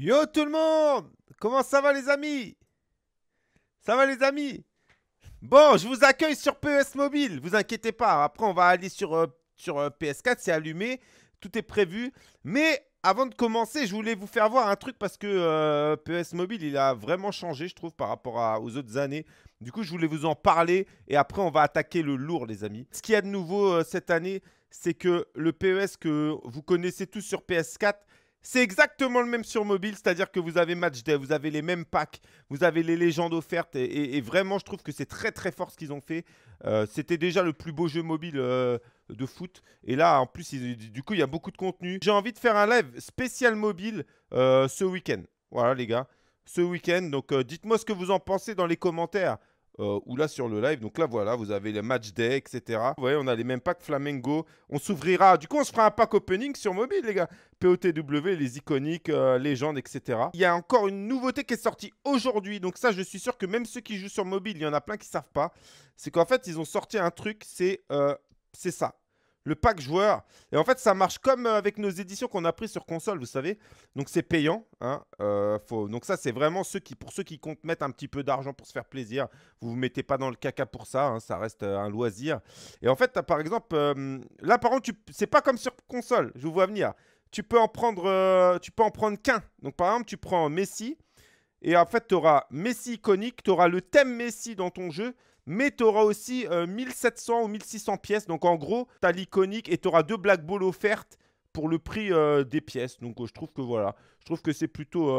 Yo tout le monde Comment ça va les amis Ça va les amis Bon, je vous accueille sur PES Mobile, vous inquiétez pas. Après, on va aller sur, euh, sur euh, PS4, c'est allumé, tout est prévu. Mais avant de commencer, je voulais vous faire voir un truc parce que euh, PS PES Mobile, il a vraiment changé, je trouve, par rapport aux autres années. Du coup, je voulais vous en parler et après, on va attaquer le lourd, les amis. Ce qu'il y a de nouveau cette année, c'est que le PES que vous connaissez tous sur PS4, c'est exactement le même sur mobile, c'est-à-dire que vous avez Match Day, vous avez les mêmes packs, vous avez les légendes offertes, et, vraiment, je trouve que c'est très très fort ce qu'ils ont fait. Euh, c'était déjà le plus beau jeu mobile euh, de foot, et là, en plus, du coup, il y a beaucoup de contenu. J'ai envie de faire un live spécial mobile euh, ce week-end. Voilà, les gars, ce week-end. Donc, dites-moi ce que vous en pensez dans les commentaires. Euh, ou là sur le live. Donc là, voilà, vous avez les match day, etc. Vous voyez, on a les mêmes packs Flamengo. On s'ouvrira. Du coup, on se fera un pack opening sur mobile, les gars. POTW, les iconiques, euh, légendes, etc. Il y a encore une nouveauté qui est sortie aujourd'hui. Donc ça, je suis sûr que même ceux qui jouent sur mobile, il y en a plein qui ne savent pas. C'est qu'en fait, ils ont sorti un truc, c'est euh, ça le pack joueur. Et en fait, ça marche comme euh, avec nos éditions qu'on a prises sur console, vous savez. Donc c'est payant. Hein euh, Donc ça, c'est vraiment ceux qui, pour ceux qui comptent mettre un petit peu d'argent pour se faire plaisir. Vous vous mettez pas dans le caca pour ça. Hein, ça reste euh, un loisir. Et en fait, par exemple, là par contre, tu... c'est pas comme sur console. Je vous vois venir. Tu peux en prendre, tu peux en prendre qu'un. Donc par exemple, tu prends Messi. Et en fait, tu auras Messi iconique, tu auras le thème Messi dans ton jeu mais tu auras aussi 1700 euh, ou 1600 pièces. Donc en gros, tu as l'iconique et tu auras deux Black balls offertes pour le prix euh, des pièces. Donc euh, je trouve que voilà, je trouve que c'est plutôt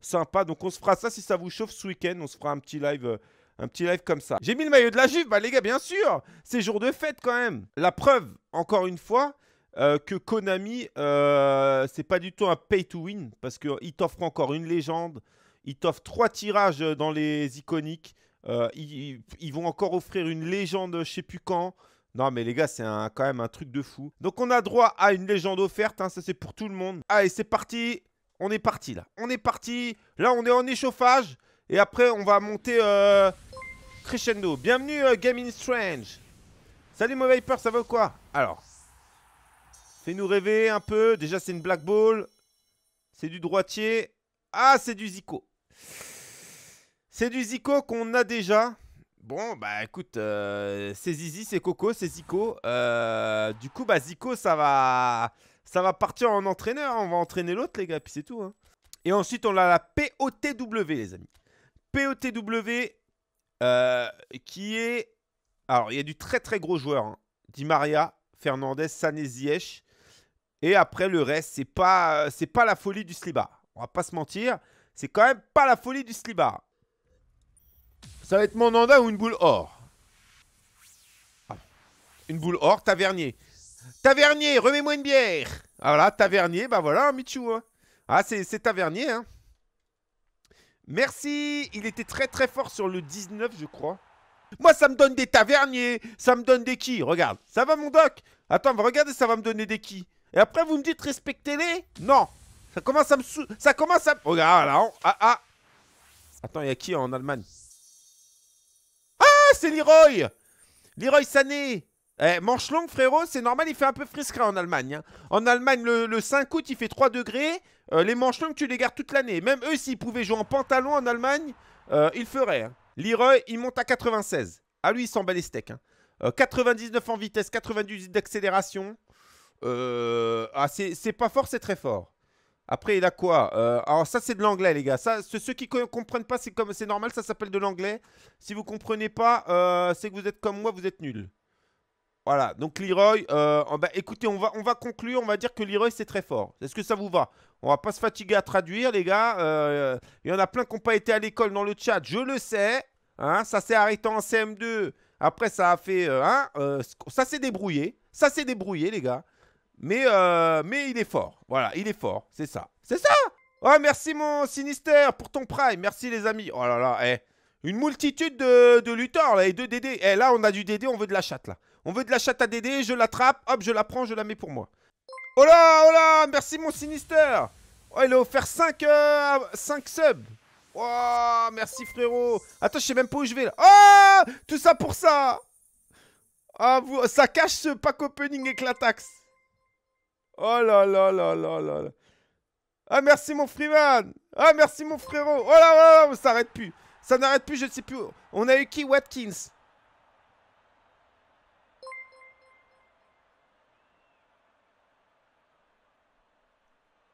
sympa. Donc on se fera ça si ça vous chauffe ce week-end. On se fera un petit live. un petit live comme ça. J'ai mis le maillot de la Juve, bah les gars, bien sûr C'est jour de fête quand même La preuve, encore une fois, que Konami, c'est pas du tout un pay to win parce qu'il t'offre encore une légende, il t'offre trois tirages dans les iconiques, euh, ils, vont encore offrir une légende, je sais plus quand. Non, mais les gars, c'est quand même un truc de fou. Donc, on a droit à une légende offerte. Hein, ça, c'est pour tout le monde. Allez, c'est parti. On est parti, là. On est parti. Là, on est en échauffage. Et après, on va monter euh, crescendo. Bienvenue, euh, Gaming Strange. Salut, mauvais ça va quoi Alors, fais-nous rêver un peu. Déjà, c'est une black ball. C'est du droitier. Ah, c'est du Zico. C'est du Zico qu'on a déjà. Bon, bah écoute, euh, c'est Zizi, c'est Coco, c'est Zico. Euh, du coup, bah, Zico, ça va, ça va partir en entraîneur. On va entraîner l'autre, les gars, puis c'est tout. Hein. Et ensuite, on a la POTW, les amis. POTW, euh, qui est... Alors, il y a du très très gros joueur. Hein. Di Maria, Fernandez, Sané, Et après, le reste, c'est pas, c'est pas la folie du slibar. On va pas se mentir. C'est quand même pas la folie du slibar. Ça va être mon Nanda ou une boule or ah. Une boule or, Tavernier. Tavernier, remets-moi une bière Ah voilà, Tavernier, bah voilà, Michou. Hein. Ah, c'est Tavernier, hein. Merci Il était très très fort sur le 19, je crois. Moi, ça me donne des taverniers Ça me donne des qui Regarde. Ça va, mon doc Attends, regardez, ça va me donner des qui. Et après, vous me dites, respectez-les Non Ça commence à me... Ça commence à... Regarde, là, Ah, ah Attends, il y a qui en Allemagne c'est Leroy Leroy Sané eh, manche longue, frérot, c'est normal, il fait un peu frisquet en Allemagne. Hein. En Allemagne, le, 5 août, il fait 3 degrés. Euh, les manches longues, tu les gardes toute l'année. Même eux, s'ils pouvaient jouer en pantalon en Allemagne, euh, ils feraient. Hein. Leroy, il monte à 96. À lui, il s'en bat les steaks. 99 hein. euh, en vitesse, 98 d'accélération. ah, c'est pas fort, c'est très fort. Après, il a quoi euh, Alors ça, c'est de l'anglais, les gars. Ça, ceux qui ne comprennent pas, c'est comme c'est normal, ça s'appelle de l'anglais. Si vous ne comprenez pas, euh, c'est que vous êtes comme moi, vous êtes nul. Voilà, donc Leroy, euh, bah, écoutez, on va, on va conclure, on va dire que Leroy, c'est très fort. Est-ce que ça vous va On va pas se fatiguer à traduire, les gars. Il y en a plein qui n'ont pas été à l'école dans le chat, je le sais. Hein, ça s'est arrêté en CM2. Après, ça a fait... Hein, ça s'est débrouillé. Ça s'est débrouillé, les gars. Mais, euh, mais il est fort. Voilà, il est fort. C'est ça. C'est ça Oh, merci mon Sinister pour ton prime. Merci les amis. Oh là là, eh. Une multitude de, de lutteurs là, et de DD. Eh, là, on a du DD, on veut de la chatte là. On veut de la chatte à DD, je l'attrape, hop, je la prends, je la mets pour moi. Oh là, oh là, merci mon Sinister. Oh, il a offert 5, 5 euh, subs. Oh, merci frérot. Attends, je sais même pas où je vais là. Oh, tout ça pour ça. Ah, vous, ça cache ce pack opening éclataxe. Oh là là là là là là. Ah merci mon freeman Ah merci mon frérot Oh là là là Ça n'arrête plus Ça n'arrête plus, je ne sais plus. On a eu qui Watkins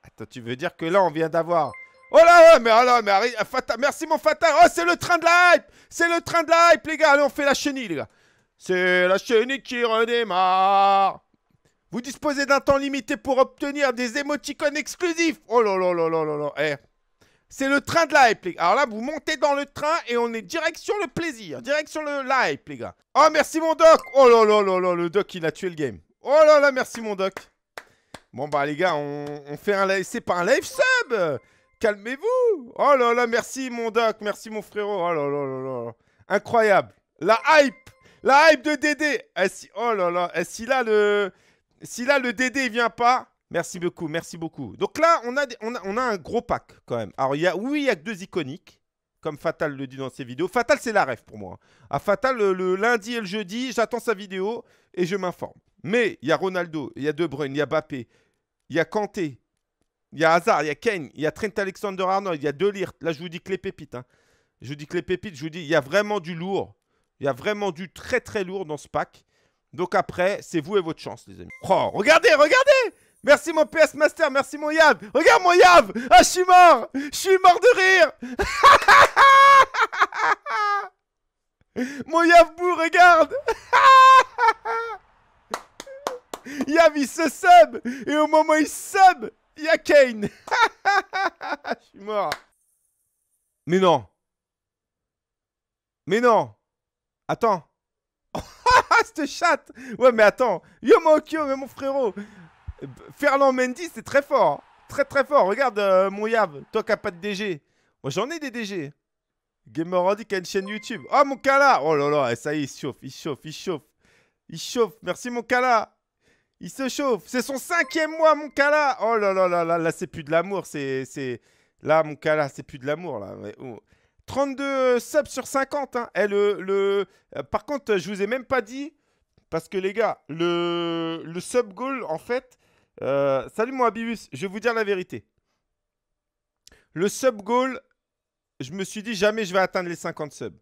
Attends, tu veux dire que là on vient d'avoir... Oh là là, mais, oh là, mais arrête, merci mon fatal. Oh, c'est le train de la hype. C'est le train de la hype, les gars. Allez, on fait la chenille, les gars. C'est la chenille qui redémarre. Vous disposez d'un temps limité pour obtenir des émoticônes exclusifs. Oh là là là là là là. Eh. C'est le train de la hype, les gars. Alors là, vous montez dans le train et on est direct sur le plaisir. Direct sur le hype, les gars. Oh, merci mon doc. Oh là là là là, le doc, il a tué le game. Oh là là, merci mon doc. Bon bah les gars, on, fait un live. C'est pas un live sub. Calmez-vous. Oh là là, merci mon doc. Merci mon frérot. Oh là là là là. Incroyable. La hype. La hype de Dédé. Eh, si... Oh là là. est-ce eh, qu'il là, le... Si là, le DD, vient pas, merci beaucoup, merci beaucoup. Donc là, on a, on a, on a un gros pack quand même. Alors, il y a, oui, il y a que deux iconiques, comme Fatal le dit dans ses vidéos. Fatal, c'est la rêve pour moi. À Fatal, le, lundi et le jeudi, j'attends sa vidéo et je m'informe. Mais il y a Ronaldo, il y a De Bruyne, il y a Bappé, il y a Kanté, il y a Hazard, il y a Kane, il y a Trent Alexander-Arnold, il y a Delirte. Là, je vous dis que les pépites. Hein. Je vous dis que les pépites, je vous dis, il y a vraiment du lourd. Il y a vraiment du très très lourd dans ce pack. Donc après, c'est vous et votre chance, les amis. Oh, regardez, regardez Merci mon PS Master, merci mon Yav Regarde mon Yav Ah, je suis mort Je suis mort de rire Mon Yav Bou, regarde Yav, il se sub Et au moment où il sub, il y a Kane Je suis mort Mais non Mais non Attends cette chatte Ouais, mais attends. Yo, mais mon frérot. Ferland Mendy, c'est très fort. Très, très fort. Regarde, euh, mon Yav. Toi qui pas de DG. Moi, j'en ai des DG. Gamer qui a une chaîne YouTube. Oh, mon Kala Oh là là, ça y est, il chauffe, il chauffe, il chauffe. Il chauffe. Merci, mon Kala. Il se chauffe. C'est son cinquième mois, mon Kala. Oh là là là là, là c'est plus de l'amour. C'est. Là, mon Kala, c'est plus de l'amour. là. Oh. 32 euh, subs sur 50. Hein. Eh, le, euh, Par contre, je vous ai même pas dit, parce que les gars, le, sub goal, en fait, euh, salut mon Abibus, je vais vous dire la vérité. Le sub goal, je me suis dit jamais je vais atteindre les 50 subs.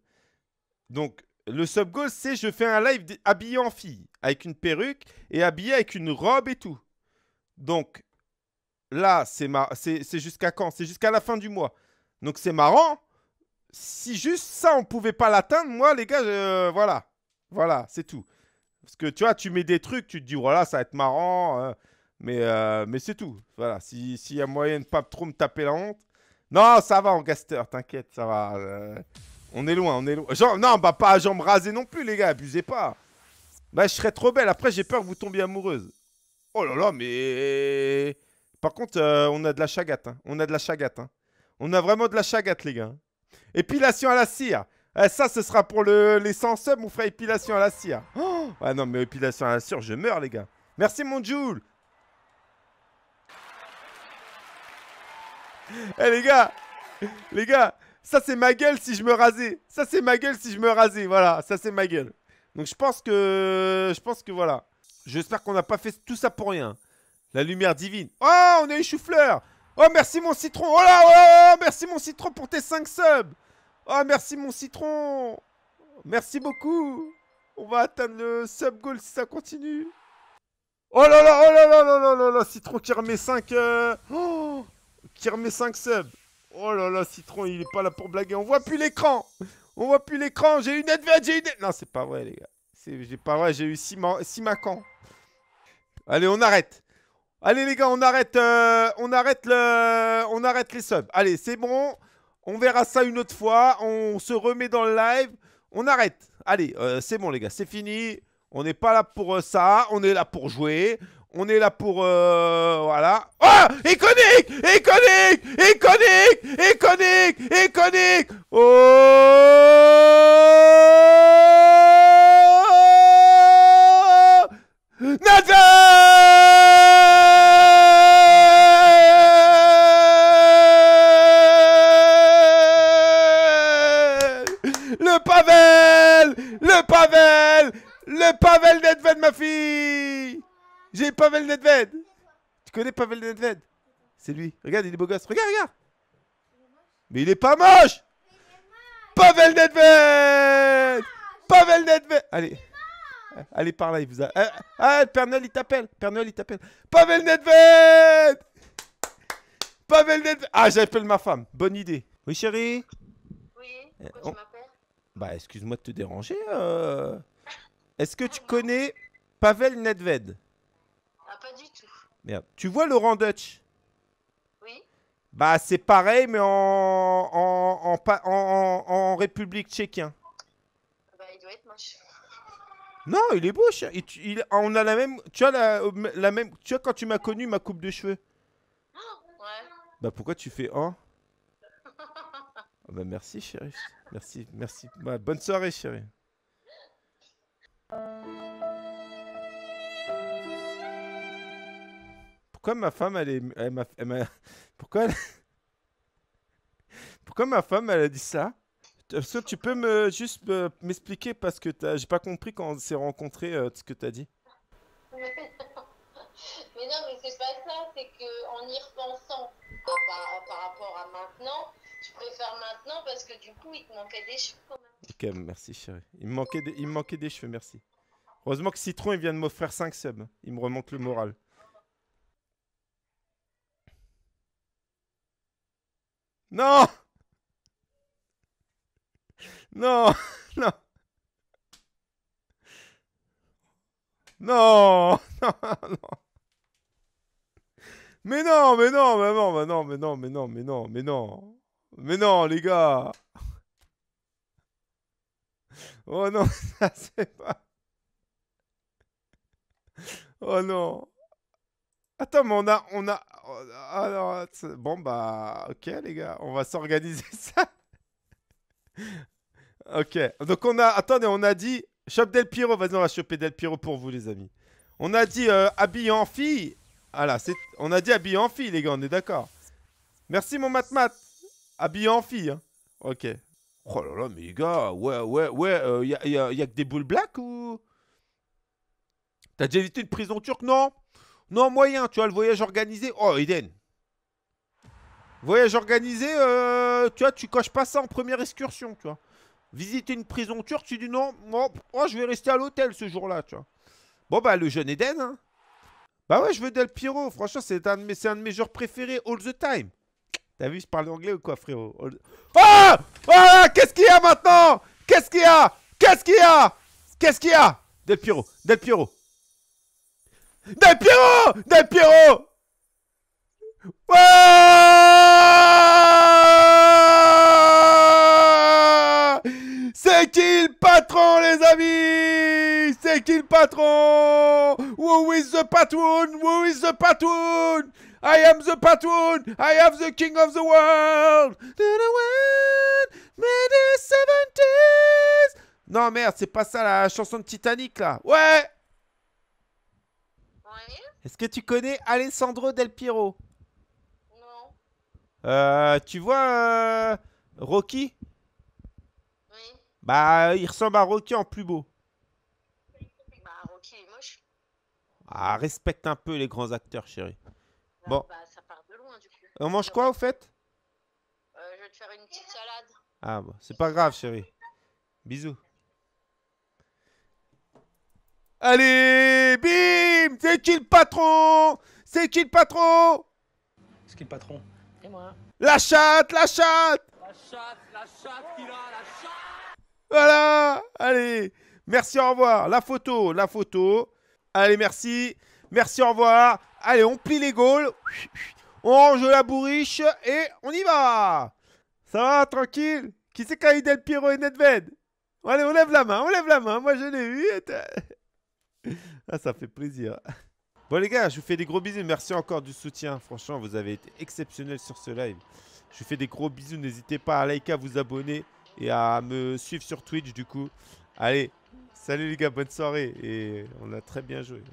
Donc, le sub goal, c'est je fais un live habillé en fille, avec une perruque et habillé avec une robe et tout. Donc, là, c'est ma... jusqu'à quand C'est jusqu'à la fin du mois. Donc, c'est marrant si juste ça, on pouvait pas l'atteindre, moi, les gars, voilà. Voilà, c'est tout. Parce que tu vois, tu mets des trucs, tu te dis, voilà, ça va être marrant. Euh, mais euh, mais c'est tout. Voilà, s'il y a moyen de pas trop me taper la honte. Non, ça va, en gaster, t'inquiète, ça va. Euh, on est loin, on est loin. non, bah pas à jambes rasées non plus, les gars, abusez pas. Bah, je serais trop belle. Après, j'ai peur que vous tombiez amoureuse. Oh là là, mais. Par contre, on a de la chagate. Hein. On a de la chagate. Hein. On a vraiment de la chagate, les gars. Épilation à la cire. Eh, ça, ce sera pour les 100 subs, mon frère. épilation à la cire. Oh ah non, mais épilation à la cire, je meurs, les gars. Merci, mon Joule. Eh, les gars. Les gars. Ça, c'est ma gueule si je me rasais. Ça, c'est ma gueule si je me rasais. Voilà, ça, c'est ma gueule. Donc, je pense que... Je pense que, voilà. J'espère qu'on n'a pas fait tout ça pour rien. La lumière divine. Oh, on a eu chou Oh, merci, mon citron. Oh, oh là, oh, merci, mon citron, pour tes 5 subs. Oh, merci mon citron Merci beaucoup On va atteindre le sub-goal si ça continue. Oh là là, oh là là là oh là là là Citron qui remet 5... Euh, oh qui remet 5 subs. Oh là là, Citron, il est pas là pour blaguer. On voit plus l'écran On voit plus l'écran J'ai une advert, j'ai une... Non, c'est pas vrai, les gars. C'est pas vrai, j'ai eu 6 macans. Allez, on arrête Allez les gars, on arrête, euh, on arrête le, on arrête les subs. Allez, c'est bon. On verra ça une autre fois. On se remet dans le live. On arrête. Allez, euh, c'est bon les gars, c'est fini. On n'est pas là pour euh, ça. On est là pour jouer. On est là pour... Euh, voilà. Oh Iconique Iconique Iconique Iconique Iconique Oh ma fille J'ai Pavel Nedved Tu connais Pavel Nedved C'est lui. Regarde, il est beau gosse. Regarde, regarde Mais il est pas moche Pavel Nedved Pavel Nedved Allez. Allez par là, il vous a... Ah, ah Père Noël, il t'appelle Père Noël, il t'appelle Pavel Nedved Pavel Nedved Ah, j'appelle ma femme. Bonne idée. Oui, chérie Oui, pourquoi eh, tu m'appelles Bah, excuse-moi de te déranger. Euh. Est-ce que tu connais Pavel Nedved ah, pas du tout. Merde. Tu vois Laurent Dutch Oui. Bah, c'est pareil, mais en, en, en, République tchèque. Bah, il doit être moche. Non, il est beau. Il, on a la même. Tu as la, même. Tu vois quand tu m'as connu ma coupe de cheveux. Ouais. Bah pourquoi tu fais un ah, Bah merci chérie. Merci, merci. Bah, bonne soirée chérie. pourquoi ma femme, elle a dit ça que tu peux me juste m'expliquer parce que j'ai pas compris quand on s'est rencontrés euh, ce que tu as dit. mais non, mais c'est pas ça, c'est qu'en y repensant par, rapport à maintenant, je préfère maintenant parce que du coup, il te manquait des cheveux quand même. Ok, merci chérie. Il me manquait, il me manquait des cheveux, merci. Heureusement que Citron, il vient de m'offrir 5 subs. Il me remonte le moral. Non Non Non Non Non Non Mais non, mais non, mais non, mais non, mais non, mais non, mais non, mais non Mais non, les gars Oh non, ça c'est pas... Oh non Attends, mais on a... On a... Ah, ah, bon bah ok les gars, on va s'organiser ça. ok, donc on a, attendez, on a dit, chope Del Piro, vas-y on va choper Del Piro pour vous les amis. On a dit euh, habillé en fille, ah c'est, on a dit habillé en fille les gars, on est d'accord. Merci mon mat habillé en fille. Hein. Ok. Oh là là, mais les gars, ouais, ouais, ouais, il euh, y, a, que des boules black ou... T'as déjà évité une prison turque, non non, moyen, tu vois, le voyage organisé. Oh, Eden. Voyage organisé, euh, tu vois, tu coches pas ça en première excursion, tu vois. Visiter une prison turque, tu dis non, moi, oh, je vais rester à l'hôtel ce jour-là, tu vois. Bon, bah, le jeune Eden, hein. Bah ouais, je veux Del Piero. Franchement, c'est un, de mes, un de mes genres préférés all the time. T'as vu, je parle anglais ou quoi, frérot Oh Ah, ah Qu'est-ce qu'il y a maintenant Qu'est-ce qu'il y a Qu'est-ce qu'il y a Qu'est-ce qu'il y a Del Piero, Del Piero, des Pierrots Des Pierrots C'est qui le patron, les amis C'est qui le patron Who is the patron Who is the patron I am the patron I am the king of the world Non, merde, c'est pas ça la chanson de Titanic, là Ouais est-ce que tu connais Alessandro Del Piero Non. Euh, tu vois euh, Rocky Oui. Bah, il ressemble à Rocky en plus beau. Bah, Rocky est moche. Ah, respecte un peu les grands acteurs, chérie. Bah, bon. Bah, ça part de loin, du coup. On mange quoi, au fait euh, Je vais te faire une petite salade. Ah, bon, c'est pas grave, chérie. Bisous. Allez, bim C'est qui le patron C'est qui le patron C'est qui le patron C'est moi. La chatte, la chatte La chatte, la chatte a, la chatte Voilà Allez Merci, au revoir. La photo, la photo. Allez, merci. Merci, au revoir. Allez, on plie les gaules. On range la bourriche et on y va Ça va, tranquille Qui c'est qu'a Del Piero et Nedved Allez, on lève la main, on lève la main. Moi, je l'ai eu. ah, ça fait plaisir. Bon les gars, je vous fais des gros bisous. Merci encore du soutien. Franchement, vous avez été exceptionnels sur ce live. Je vous fais des gros bisous. N'hésitez pas à liker, à vous abonner et à me suivre sur Twitch du coup. Allez, salut les gars, bonne soirée et on a très bien joué.